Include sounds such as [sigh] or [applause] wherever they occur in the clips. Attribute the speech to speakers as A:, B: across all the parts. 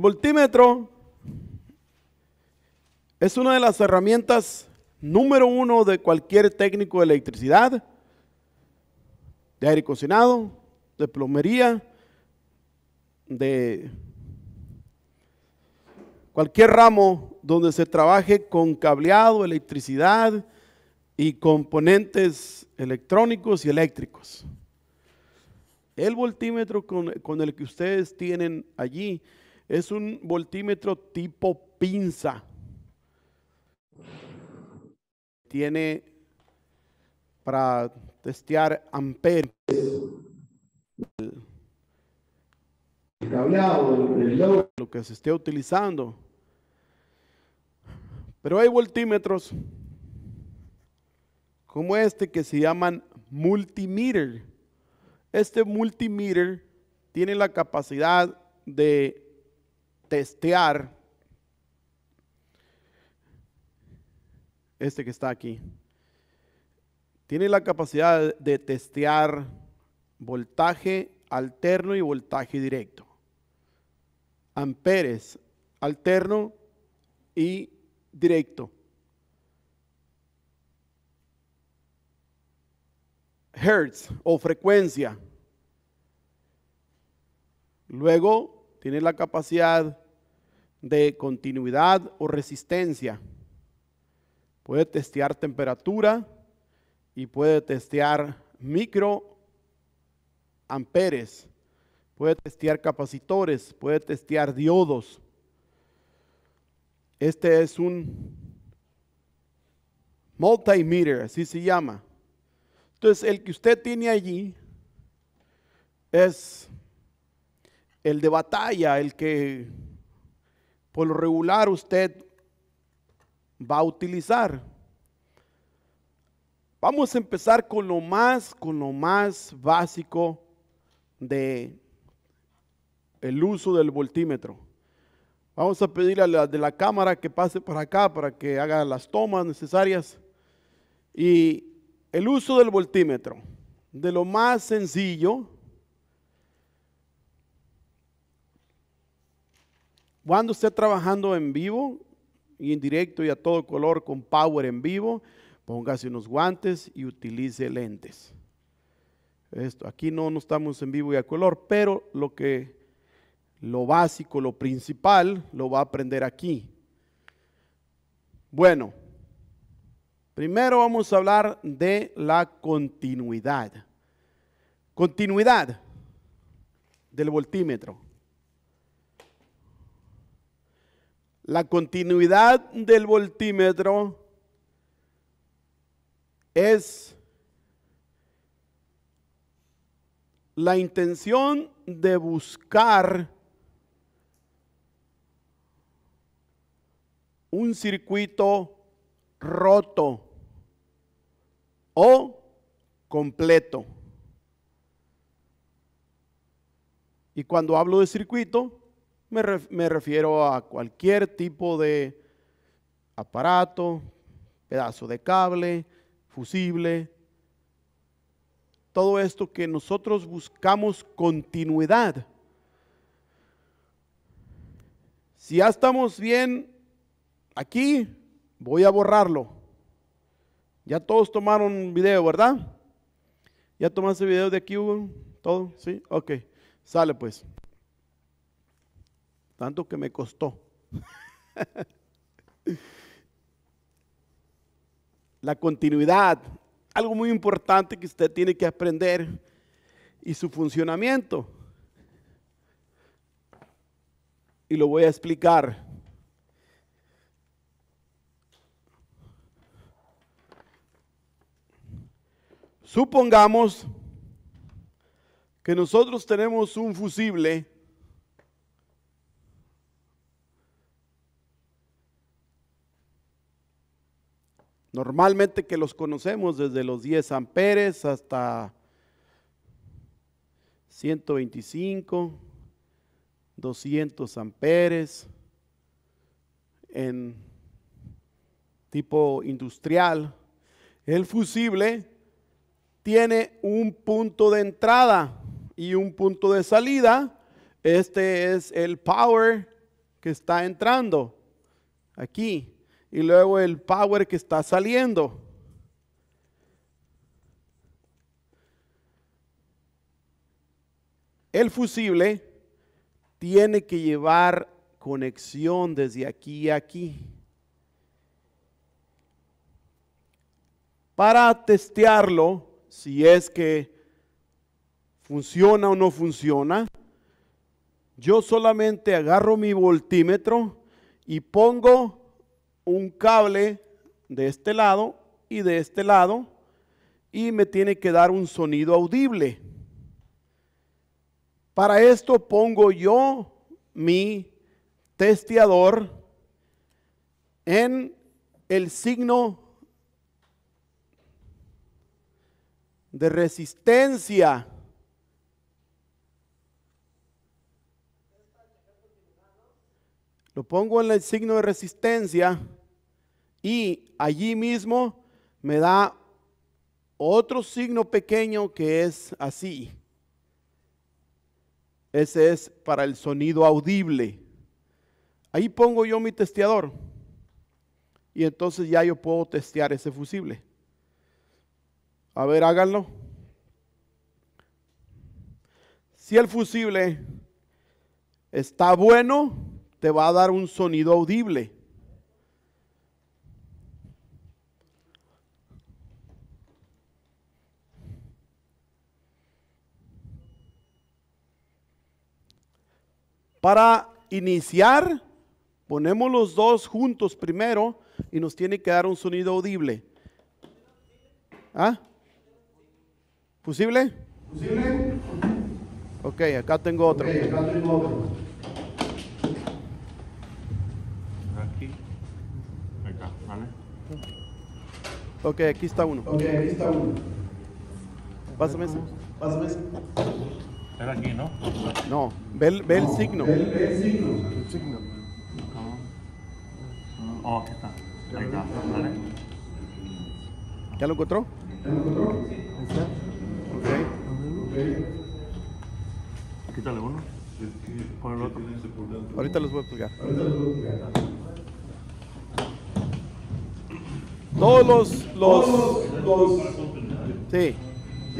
A: voltímetro es una de las herramientas número uno de cualquier técnico de electricidad, de aire cocinado, de plomería, de cualquier ramo donde se trabaje con cableado, electricidad y componentes electrónicos y eléctricos. El voltímetro con el que ustedes tienen allí es un voltímetro tipo pinza. Tiene para testear amperes. lo que se esté utilizando. Pero hay voltímetros como este que se llaman multimeter. Este multimeter tiene la capacidad de testear este que está aquí. Tiene la capacidad de testear voltaje alterno y voltaje directo. Amperes alterno y directo. Hertz o frecuencia. Luego tiene la capacidad de continuidad o resistencia. Puede testear temperatura y puede testear micro amperes, puede testear capacitores, puede testear diodos. Este es un multimeter, así se llama. Entonces, el que usted tiene allí es el de batalla, el que por lo regular usted va a utilizar. Vamos a empezar con lo más, con lo más básico de el uso del voltímetro. Vamos a pedirle a la de la cámara que pase para acá para que haga las tomas necesarias. Y el uso del voltímetro, de lo más sencillo, Cuando esté trabajando en vivo, y en directo y a todo color con power en vivo, póngase unos guantes y utilice lentes. Esto, aquí no, no estamos en vivo y a color, pero lo que lo básico, lo principal, lo va a aprender aquí. Bueno, primero vamos a hablar de la continuidad. Continuidad del voltímetro. La continuidad del voltímetro es la intención de buscar un circuito roto o completo. Y cuando hablo de circuito, me, refiero a cualquier tipo de aparato, pedazo de cable, fusible, todo esto que nosotros buscamos continuidad. Si ya estamos bien aquí, voy a borrarlo. Ya todos tomaron video, ¿verdad? ¿Ya tomaste video de aquí, Hugo? ¿Todo? ¿Sí? Ok. Sale pues tanto que me costó. [laughs] la continuidad, algo muy importante que usted tiene que aprender y su funcionamiento. Y lo voy a explicar. Supongamos que nosotros tenemos un fusible normalmente que los conocemos desde los 10 amperes hasta 125, 200 amperes en tipo industrial. El fusible tiene un punto de entrada y un punto de salida. Este es el power que está entrando aquí y luego el power que está saliendo. El fusible tiene que llevar conexión desde aquí a aquí. Para testearlo, si es que funciona o no funciona, yo solamente agarro mi voltímetro y pongo un cable de este lado y de este lado y me tiene que dar un sonido audible. Para esto pongo yo mi testeador en el signo de resistencia lo pongo en el signo de resistencia y allí mismo me da otro signo pequeño que es así. Ese es para el sonido audible. Ahí pongo yo mi testeador y entonces ya yo puedo testear ese fusible. A ver, háganlo. Si el fusible está bueno, te va a dar un sonido audible. Para iniciar, ponemos los dos juntos primero y nos tiene que dar un sonido audible. ¿Ah? ¿Posible? Ok, acá tengo otro. Okay, acá tengo otro. Ok, aquí está uno. Ok, aquí está uno. Pásame ese. Pásame ese. Era aquí, ¿no? No, ve, ve el signo. Ve, el signo. El signo. Oh, aquí está. Ahí está, vale. ¿Ya lo encontró? ¿Ya lo encontró? Ahí está. Ok. okay. Quítale uno. Pon el otro. Ahorita los voy a pegar. Ahorita los voy a pegar. Todos los,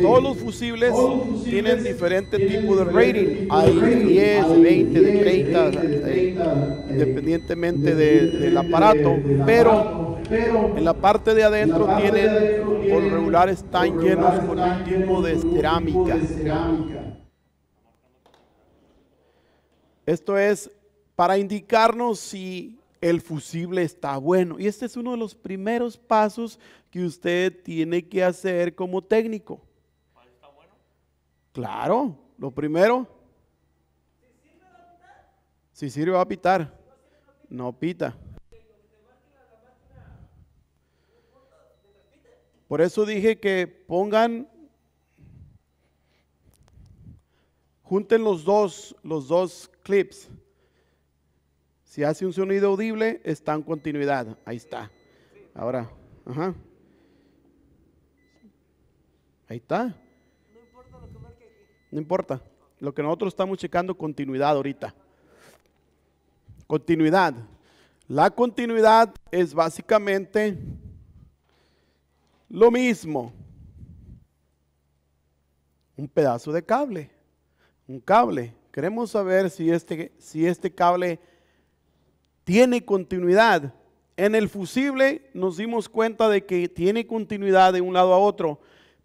A: Todos los fusibles tienen diferente tipo de rating. Hay 10, 20, de 30, independientemente del aparato. Pero en la parte de adentro tienen, por regular, están llenos con un tipo de cerámica. Esto es para indicarnos si el fusible está bueno. Y este es uno de los primeros pasos que usted tiene que hacer como técnico. está bueno? Claro, lo primero. Si sirve va a pitar. No pita. Por eso dije que pongan, junten los dos, los dos clips si hace un sonido audible, está en continuidad. Ahí está. Ahora, ajá. Ahí está. No importa lo que marque aquí. No importa. Lo que nosotros estamos checando continuidad ahorita. Continuidad. La continuidad es básicamente lo mismo. Un pedazo de cable. Un cable. Queremos saber si este, si este cable tiene continuidad. En el fusible nos dimos cuenta de que tiene continuidad de un lado a otro,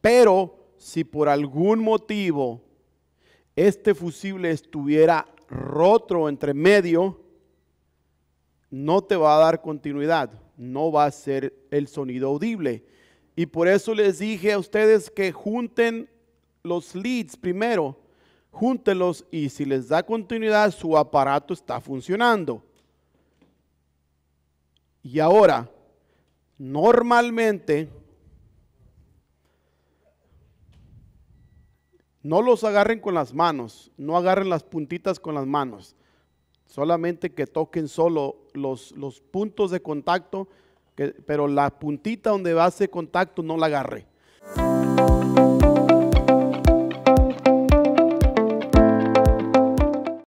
A: pero si por algún motivo este fusible estuviera roto entre medio, no te va a dar continuidad, no va a ser el sonido audible. Y por eso les dije a ustedes que junten los leads primero, júntelos y si les da continuidad su aparato está funcionando. Y ahora, normalmente, no los agarren con las manos, no agarren las puntitas con las manos, solamente que toquen solo los, puntos de contacto, pero la puntita donde va a ser contacto no la agarre.